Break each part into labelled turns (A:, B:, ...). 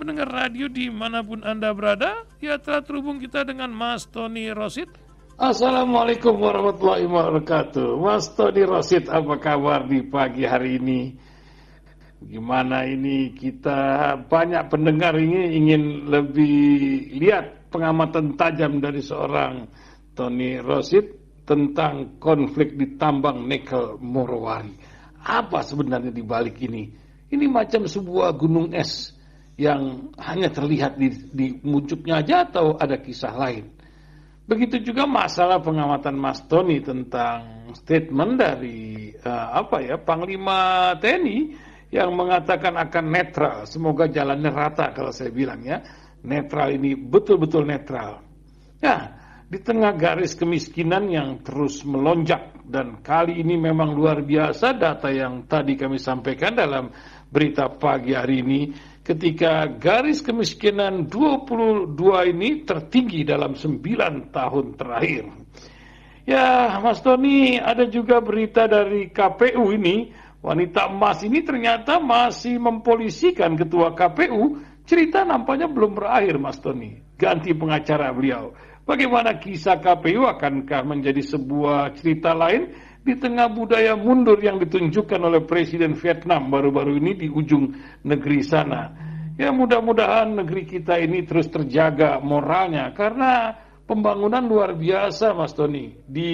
A: pendengar radio dimanapun Anda berada, ya telah terhubung kita dengan Mas Tony Rosit. Assalamualaikum warahmatullahi wabarakatuh. Mas Tony Rosit, apa kabar di pagi hari ini? Gimana ini kita banyak pendengar ini ingin lebih lihat pengamatan tajam dari seorang Tony Rosit tentang konflik di tambang nikel Morowari. Apa sebenarnya di balik ini? Ini macam sebuah gunung es yang hanya terlihat di, di munculnya aja atau ada kisah lain. Begitu juga masalah pengamatan Mas Tony tentang statement dari uh, apa ya Panglima TNI yang mengatakan akan netral. Semoga jalannya rata kalau saya bilang ya. Netral ini betul-betul netral. Ya, di tengah garis kemiskinan yang terus melonjak dan kali ini memang luar biasa data yang tadi kami sampaikan dalam berita pagi hari ini ketika garis kemiskinan 22 ini tertinggi dalam 9 tahun terakhir. Ya, Mas Tony, ada juga berita dari KPU ini, wanita emas ini ternyata masih mempolisikan ketua KPU. Cerita nampaknya belum berakhir, Mas Tony. Ganti pengacara beliau. Bagaimana kisah KPU akankah menjadi sebuah cerita lain? di tengah budaya mundur yang ditunjukkan oleh Presiden Vietnam baru-baru ini di ujung negeri sana. Ya mudah-mudahan negeri kita ini terus terjaga moralnya karena pembangunan luar biasa Mas Tony di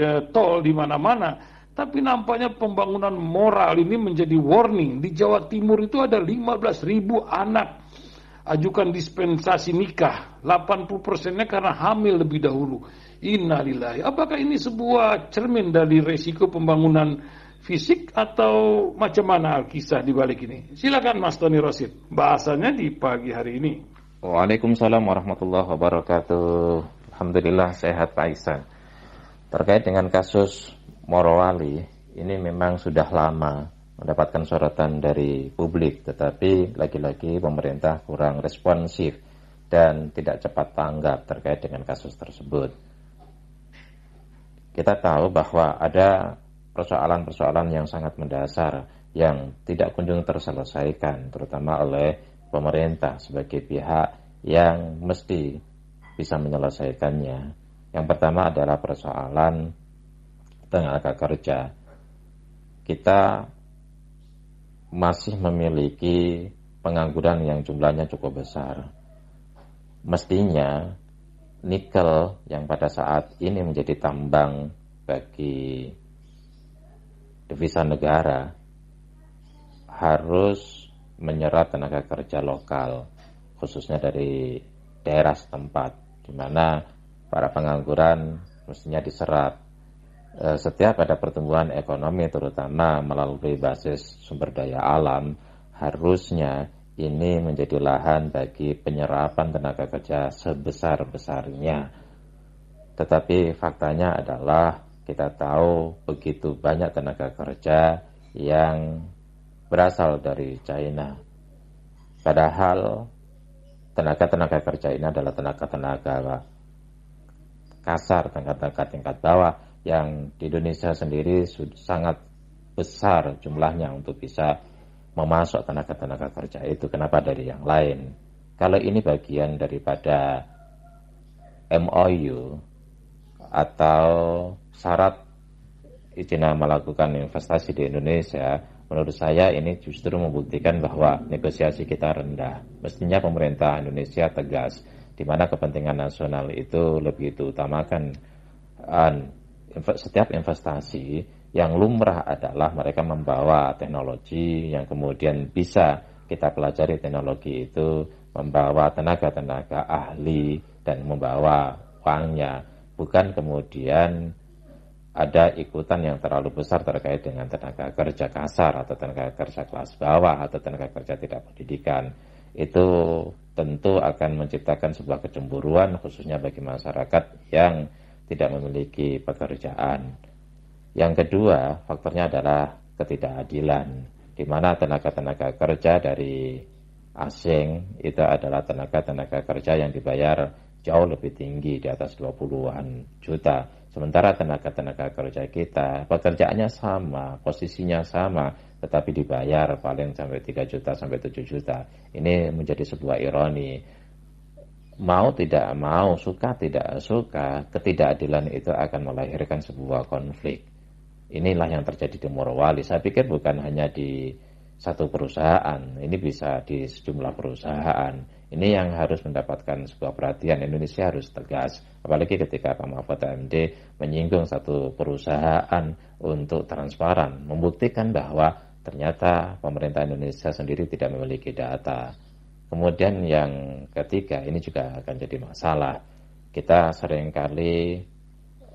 A: eh, tol di mana-mana. Tapi nampaknya pembangunan moral ini menjadi warning. Di Jawa Timur itu ada 15 ribu anak ajukan dispensasi nikah. 80 persennya karena hamil lebih dahulu. Innalillahi. Apakah ini sebuah cermin dari resiko pembangunan fisik atau macam mana kisah di balik ini? Silakan Mas Tony Rosid, bahasanya di pagi hari ini.
B: Waalaikumsalam warahmatullahi wabarakatuh. Alhamdulillah sehat Pak Isan. Terkait dengan kasus Morowali, ini memang sudah lama mendapatkan sorotan dari publik, tetapi lagi-lagi pemerintah kurang responsif dan tidak cepat tanggap terkait dengan kasus tersebut kita tahu bahwa ada persoalan-persoalan yang sangat mendasar yang tidak kunjung terselesaikan terutama oleh pemerintah sebagai pihak yang mesti bisa menyelesaikannya. Yang pertama adalah persoalan tenaga kerja. Kita masih memiliki pengangguran yang jumlahnya cukup besar. Mestinya nikel yang pada saat ini menjadi tambang bagi devisa negara harus menyerap tenaga kerja lokal khususnya dari daerah setempat di mana para pengangguran mestinya diserap e, setiap ada pertumbuhan ekonomi terutama melalui basis sumber daya alam harusnya ini menjadi lahan bagi penyerapan tenaga kerja sebesar-besarnya. Tetapi faktanya adalah kita tahu begitu banyak tenaga kerja yang berasal dari China. Padahal tenaga-tenaga kerja ini adalah tenaga-tenaga kasar, tenaga-tenaga tingkat bawah yang di Indonesia sendiri sangat besar jumlahnya untuk bisa memasok tenaga-tenaga kerja itu. Kenapa dari yang lain? Kalau ini bagian daripada MOU atau syarat Cina melakukan investasi di Indonesia, menurut saya ini justru membuktikan bahwa negosiasi kita rendah. Mestinya pemerintah Indonesia tegas, di mana kepentingan nasional itu lebih utamakan Setiap investasi yang lumrah adalah mereka membawa teknologi yang kemudian bisa kita pelajari teknologi itu membawa tenaga-tenaga ahli dan membawa uangnya, bukan kemudian ada ikutan yang terlalu besar terkait dengan tenaga kerja kasar atau tenaga kerja kelas bawah atau tenaga kerja tidak pendidikan. Itu tentu akan menciptakan sebuah kecemburuan khususnya bagi masyarakat yang tidak memiliki pekerjaan. Yang kedua, faktornya adalah ketidakadilan, di mana tenaga-tenaga kerja dari asing itu adalah tenaga-tenaga kerja yang dibayar jauh lebih tinggi di atas 20-an juta. Sementara tenaga-tenaga kerja kita pekerjaannya sama, posisinya sama, tetapi dibayar paling sampai 3 juta sampai 7 juta. Ini menjadi sebuah ironi mau tidak mau, suka tidak suka, ketidakadilan itu akan melahirkan sebuah konflik. Inilah yang terjadi di Morowali. Saya pikir bukan hanya di satu perusahaan, ini bisa di sejumlah perusahaan. Ini yang harus mendapatkan sebuah perhatian. Indonesia harus tegas, apalagi ketika Pak Mahfud MD menyinggung satu perusahaan untuk transparan, membuktikan bahwa ternyata pemerintah Indonesia sendiri tidak memiliki data. Kemudian yang ketiga, ini juga akan jadi masalah. Kita seringkali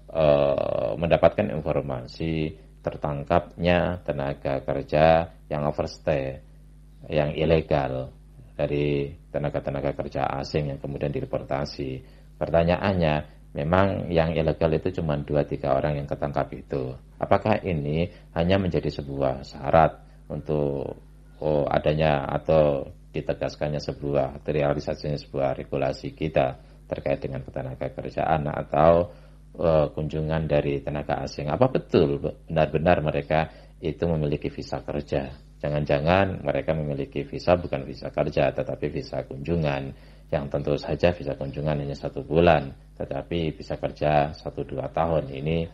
B: Eh, mendapatkan informasi tertangkapnya tenaga kerja yang overstay, yang ilegal dari tenaga-tenaga kerja asing yang kemudian direportasi. Pertanyaannya, memang yang ilegal itu cuma 2-3 orang yang ketangkap itu. Apakah ini hanya menjadi sebuah syarat untuk oh, adanya atau ditegaskannya sebuah realisasinya sebuah regulasi kita terkait dengan ketenaga kerjaan atau uh, kunjungan dari tenaga asing. Apa betul benar-benar mereka itu memiliki visa kerja? Jangan-jangan mereka memiliki visa bukan visa kerja, tetapi visa kunjungan. Yang tentu saja visa kunjungan hanya satu bulan, tetapi visa kerja satu dua tahun ini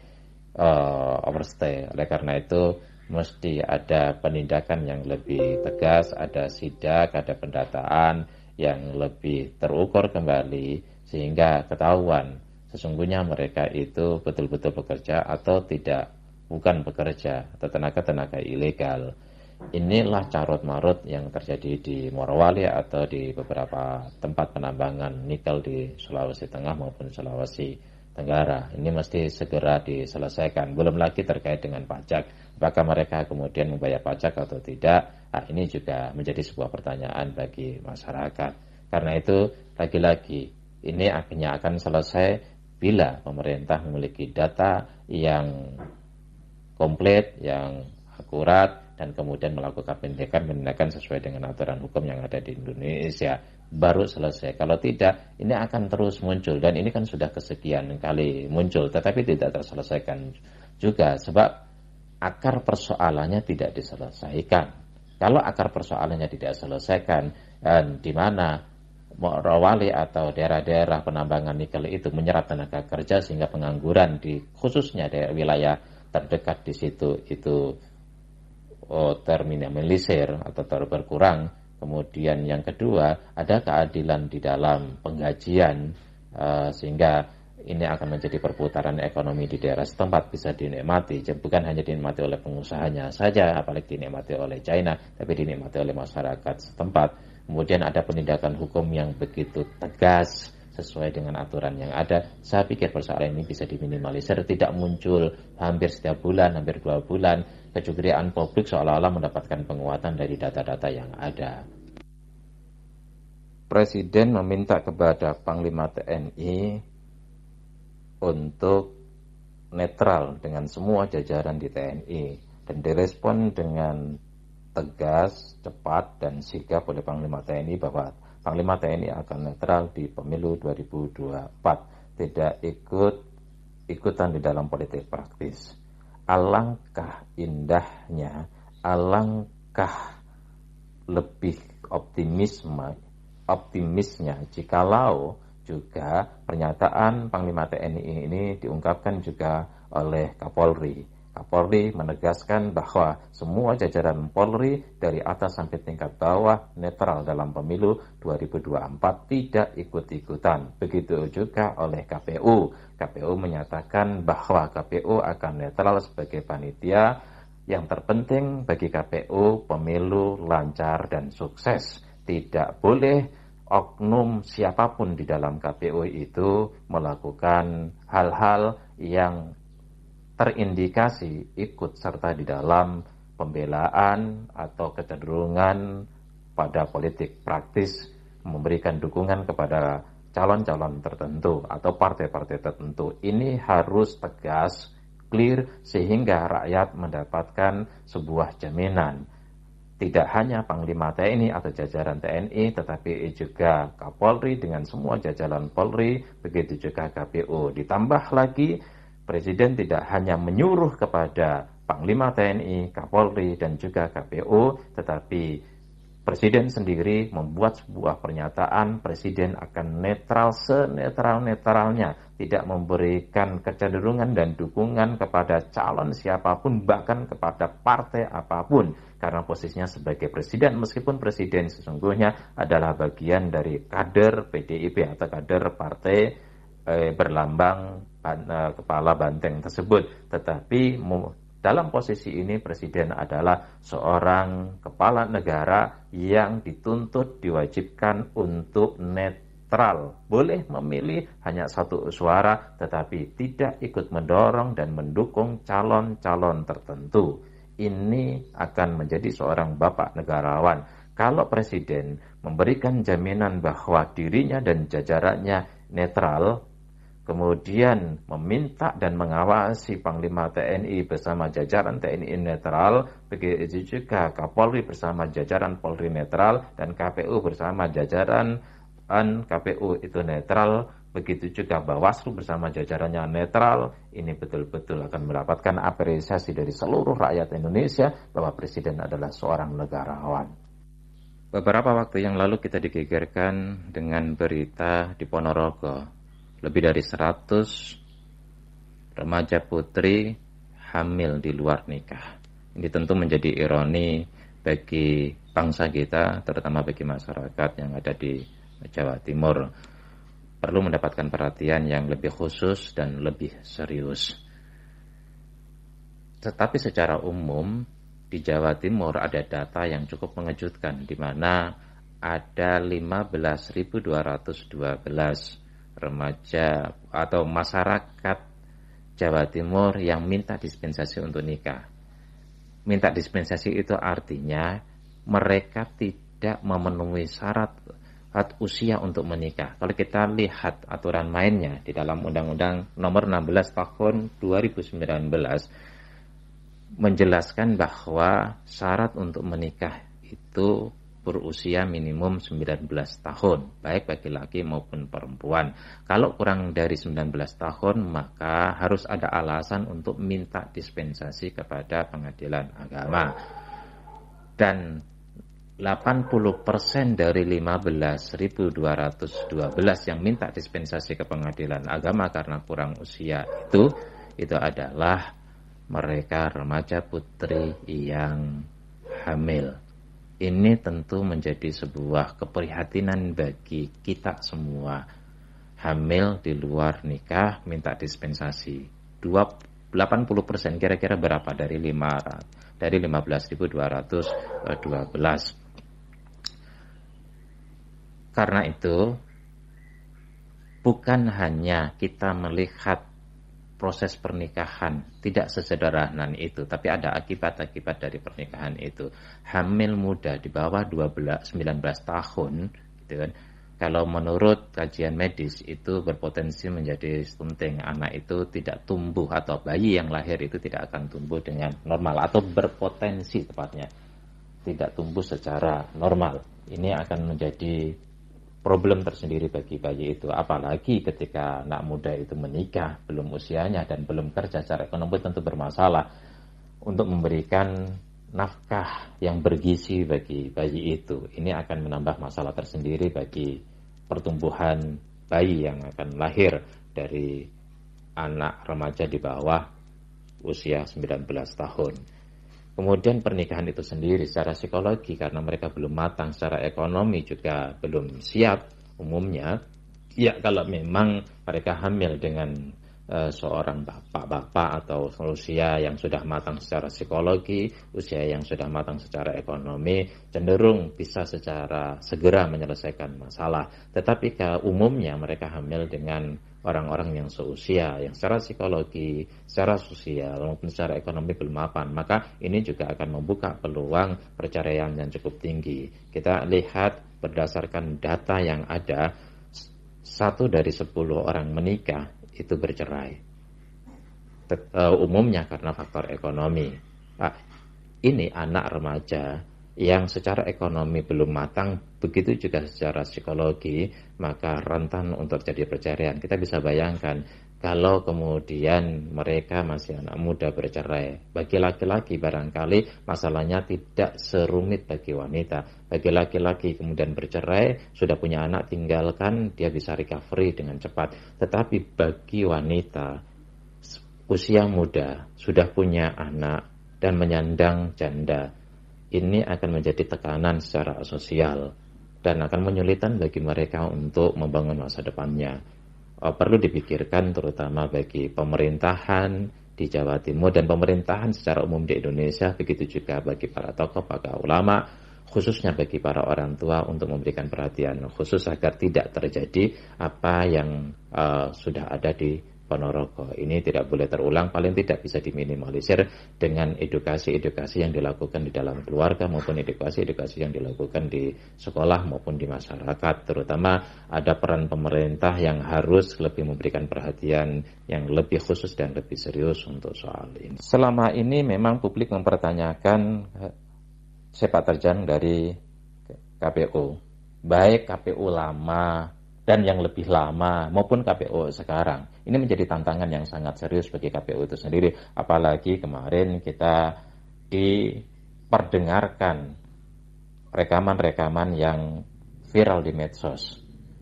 B: uh, overstay. Oleh karena itu mesti ada penindakan yang lebih tegas, ada sidak, ada pendataan yang lebih terukur kembali sehingga ketahuan sesungguhnya mereka itu betul-betul bekerja atau tidak bukan bekerja atau tenaga-tenaga ilegal. Inilah carut marut yang terjadi di Morowali atau di beberapa tempat penambangan nikel di Sulawesi Tengah maupun Sulawesi Tenggara. Ini mesti segera diselesaikan. Belum lagi terkait dengan pajak. Apakah mereka kemudian membayar pajak atau tidak? Nah, ini juga menjadi sebuah pertanyaan bagi masyarakat. Karena itu, lagi-lagi, ini akhirnya akan selesai bila pemerintah memiliki data yang komplit, yang akurat, dan kemudian melakukan pendekatan pendekatan sesuai dengan aturan hukum yang ada di Indonesia baru selesai. Kalau tidak, ini akan terus muncul dan ini kan sudah kesekian kali muncul, tetapi tidak terselesaikan juga sebab akar persoalannya tidak diselesaikan. Kalau akar persoalannya tidak diselesaikan, eh, di mana Morowali atau daerah-daerah penambangan nikel itu menyerap tenaga kerja sehingga pengangguran di khususnya daerah wilayah terdekat di situ itu oh, terminimalisir atau terberkurang. Kemudian yang kedua ada keadilan di dalam penggajian uh, sehingga ini akan menjadi perputaran ekonomi di daerah setempat bisa dinikmati bukan hanya dinikmati oleh pengusahanya saja apalagi dinikmati oleh China tapi dinikmati oleh masyarakat setempat kemudian ada penindakan hukum yang begitu tegas sesuai dengan aturan yang ada. Saya pikir persoalan ini bisa diminimalisir, tidak muncul hampir setiap bulan, hampir dua bulan. Kecurigaan publik seolah-olah mendapatkan penguatan dari data-data yang ada. Presiden meminta kepada Panglima TNI untuk netral dengan semua jajaran di TNI dan direspon dengan tegas, cepat, dan sigap oleh Panglima TNI bahwa Panglima TNI akan netral di pemilu 2024, tidak ikut ikutan di dalam politik praktis. Alangkah indahnya, alangkah lebih optimisme, optimisnya jikalau juga pernyataan Panglima TNI ini diungkapkan juga oleh Kapolri Kapolri menegaskan bahwa semua jajaran Polri dari atas sampai tingkat bawah netral dalam pemilu 2024 tidak ikut-ikutan. Begitu juga oleh KPU. KPU menyatakan bahwa KPU akan netral sebagai panitia yang terpenting bagi KPU pemilu lancar dan sukses. Tidak boleh oknum siapapun di dalam KPU itu melakukan hal-hal yang terindikasi ikut serta di dalam pembelaan atau kecenderungan pada politik praktis memberikan dukungan kepada calon-calon tertentu atau partai-partai tertentu ini harus tegas, clear sehingga rakyat mendapatkan sebuah jaminan tidak hanya Panglima TNI atau jajaran TNI, tetapi juga Kapolri dengan semua jajaran Polri, begitu juga KPU. Ditambah lagi Presiden tidak hanya menyuruh kepada Panglima TNI, Kapolri, dan juga KPU, tetapi Presiden sendiri membuat sebuah pernyataan Presiden akan netral senetral-netralnya tidak memberikan kecenderungan dan dukungan kepada calon siapapun bahkan kepada partai apapun karena posisinya sebagai Presiden meskipun Presiden sesungguhnya adalah bagian dari kader PDIP atau kader partai eh, berlambang Eh, kepala banteng tersebut. Tetapi dalam posisi ini presiden adalah seorang kepala negara yang dituntut diwajibkan untuk netral. Boleh memilih hanya satu suara tetapi tidak ikut mendorong dan mendukung calon-calon tertentu. Ini akan menjadi seorang bapak negarawan. Kalau presiden memberikan jaminan bahwa dirinya dan jajarannya netral, kemudian meminta dan mengawasi Panglima TNI bersama jajaran TNI netral, begitu juga Kapolri bersama jajaran Polri netral dan KPU bersama jajaran KPU itu netral, begitu juga Bawaslu bersama jajarannya netral, ini betul-betul akan mendapatkan apresiasi dari seluruh rakyat Indonesia bahwa Presiden adalah seorang negarawan. Beberapa waktu yang lalu kita digegerkan dengan berita di Ponorogo lebih dari 100 remaja putri hamil di luar nikah. Ini tentu menjadi ironi bagi bangsa kita, terutama bagi masyarakat yang ada di Jawa Timur. Perlu mendapatkan perhatian yang lebih khusus dan lebih serius. Tetapi secara umum di Jawa Timur ada data yang cukup mengejutkan di mana ada 15.212 remaja atau masyarakat Jawa Timur yang minta dispensasi untuk nikah. Minta dispensasi itu artinya mereka tidak memenuhi syarat usia untuk menikah. Kalau kita lihat aturan mainnya di dalam Undang-Undang Nomor 16 Tahun 2019 menjelaskan bahwa syarat untuk menikah itu berusia minimum 19 tahun, baik bagi laki maupun perempuan. Kalau kurang dari 19 tahun, maka harus ada alasan untuk minta dispensasi kepada pengadilan agama. Dan 80% dari 15.212 yang minta dispensasi ke pengadilan agama karena kurang usia itu itu adalah mereka remaja putri yang hamil. Ini tentu menjadi sebuah keprihatinan bagi kita semua. Hamil di luar nikah minta dispensasi. 80% kira-kira berapa dari 5 dari 15.212. Eh, Karena itu bukan hanya kita melihat proses pernikahan tidak sesederhana itu tapi ada akibat-akibat dari pernikahan itu hamil muda di bawah 12 19 tahun gitu kan kalau menurut kajian medis itu berpotensi menjadi stunting anak itu tidak tumbuh atau bayi yang lahir itu tidak akan tumbuh dengan normal atau berpotensi tepatnya tidak tumbuh secara normal ini akan menjadi problem tersendiri bagi bayi itu. Apalagi ketika anak muda itu menikah, belum usianya dan belum kerja secara ekonomi tentu bermasalah untuk memberikan nafkah yang bergizi bagi bayi itu. Ini akan menambah masalah tersendiri bagi pertumbuhan bayi yang akan lahir dari anak remaja di bawah usia 19 tahun. Kemudian pernikahan itu sendiri secara psikologi karena mereka belum matang secara ekonomi juga belum siap umumnya. Ya kalau memang mereka hamil dengan Eh, seorang bapak-bapak atau usia yang sudah matang secara psikologi, usia yang sudah matang secara ekonomi, cenderung bisa secara segera menyelesaikan masalah. Tetapi ke umumnya mereka hamil dengan orang-orang yang seusia, yang secara psikologi, secara sosial, maupun secara ekonomi belum mapan. Maka ini juga akan membuka peluang perceraian yang cukup tinggi. Kita lihat berdasarkan data yang ada, satu dari sepuluh orang menikah itu bercerai. Eh, umumnya karena faktor ekonomi. Pak, ini anak remaja yang secara ekonomi belum matang, begitu juga secara psikologi, maka rentan untuk jadi perceraian. Kita bisa bayangkan kalau kemudian mereka masih anak muda bercerai. Bagi laki-laki barangkali masalahnya tidak serumit bagi wanita. Bagi laki-laki kemudian bercerai, sudah punya anak tinggalkan, dia bisa recovery dengan cepat. Tetapi bagi wanita usia muda, sudah punya anak dan menyandang janda, ini akan menjadi tekanan secara sosial dan akan menyulitkan bagi mereka untuk membangun masa depannya. Eh, perlu dipikirkan terutama bagi pemerintahan di Jawa Timur dan pemerintahan secara umum di Indonesia begitu juga bagi para tokoh, para ulama khususnya bagi para orang tua untuk memberikan perhatian khusus agar tidak terjadi apa yang uh, sudah ada di ponorogo. Ini tidak boleh terulang, paling tidak bisa diminimalisir dengan edukasi-edukasi yang dilakukan di dalam keluarga maupun edukasi-edukasi yang dilakukan di sekolah maupun di masyarakat. Terutama ada peran pemerintah yang harus lebih memberikan perhatian yang lebih khusus dan lebih serius untuk soal ini. Selama ini memang publik mempertanyakan eh, sepak terjang dari KPU. Baik KPU lama dan yang lebih lama maupun KPU sekarang. Ini menjadi tantangan yang sangat serius bagi KPU itu sendiri. Apalagi kemarin kita diperdengarkan rekaman-rekaman yang viral di medsos.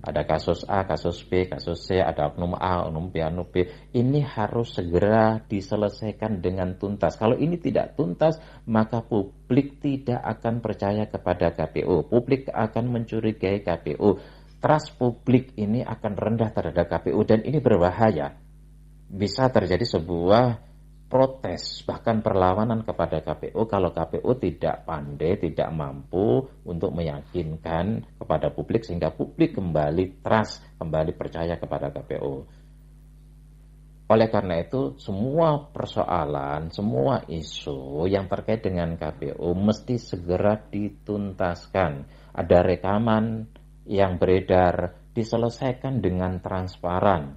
B: Ada kasus A, kasus B, kasus C, ada oknum A, oknum B, oknum B. Ini harus segera diselesaikan dengan tuntas. Kalau ini tidak tuntas, maka publik tidak akan percaya kepada KPU. Publik akan mencurigai KPU trust publik ini akan rendah terhadap KPU dan ini berbahaya. Bisa terjadi sebuah protes bahkan perlawanan kepada KPU kalau KPU tidak pandai, tidak mampu untuk meyakinkan kepada publik sehingga publik kembali trust, kembali percaya kepada KPU. Oleh karena itu, semua persoalan, semua isu yang terkait dengan KPU mesti segera dituntaskan. Ada rekaman yang beredar diselesaikan dengan transparan.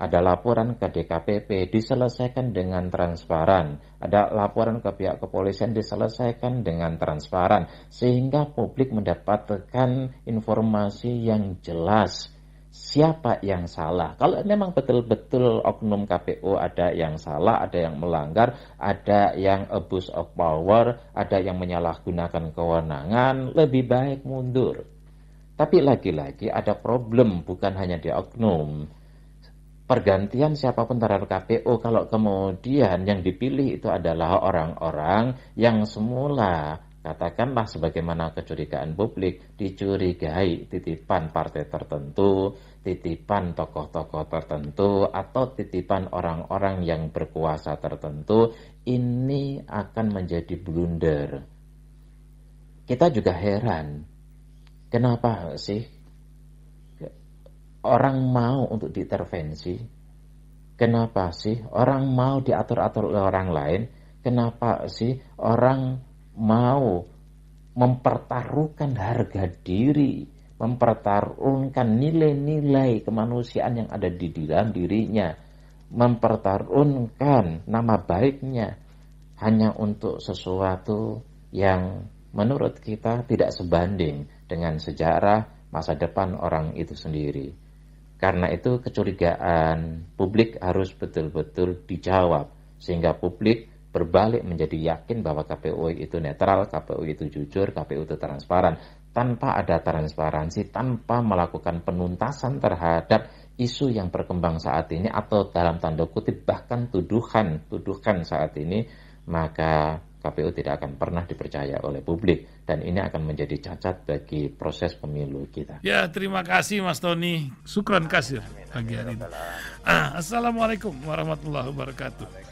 B: Ada laporan ke DKPP diselesaikan dengan transparan. Ada laporan ke pihak kepolisian diselesaikan dengan transparan sehingga publik mendapatkan informasi yang jelas siapa yang salah. Kalau memang betul-betul oknum KPU ada yang salah, ada yang melanggar, ada yang abuse of power, ada yang menyalahgunakan kewenangan, lebih baik mundur. Tapi lagi-lagi ada problem bukan hanya di oknum. Pergantian siapapun terhadap KPU kalau kemudian yang dipilih itu adalah orang-orang yang semula katakanlah sebagaimana kecurigaan publik dicurigai titipan partai tertentu, titipan tokoh-tokoh tertentu atau titipan orang-orang yang berkuasa tertentu ini akan menjadi blunder. Kita juga heran Kenapa sih orang mau untuk diintervensi? Kenapa sih orang mau diatur-atur oleh orang lain? Kenapa sih orang mau mempertaruhkan harga diri, mempertaruhkan nilai-nilai kemanusiaan yang ada di dalam dirinya, mempertaruhkan nama baiknya hanya untuk sesuatu yang menurut kita tidak sebanding dengan sejarah masa depan orang itu sendiri. Karena itu kecurigaan publik harus betul-betul dijawab sehingga publik berbalik menjadi yakin bahwa KPU itu netral, KPU itu jujur, KPU itu transparan. Tanpa ada transparansi, tanpa melakukan penuntasan terhadap isu yang berkembang saat ini atau dalam tanda kutip bahkan tuduhan, tuduhan saat ini, maka KPU tidak akan pernah dipercaya oleh publik dan ini akan menjadi cacat bagi proses pemilu kita.
A: Ya, terima kasih Mas Tony. Sukron kasir pagi hari ini. Ah, Assalamualaikum warahmatullahi wabarakatuh.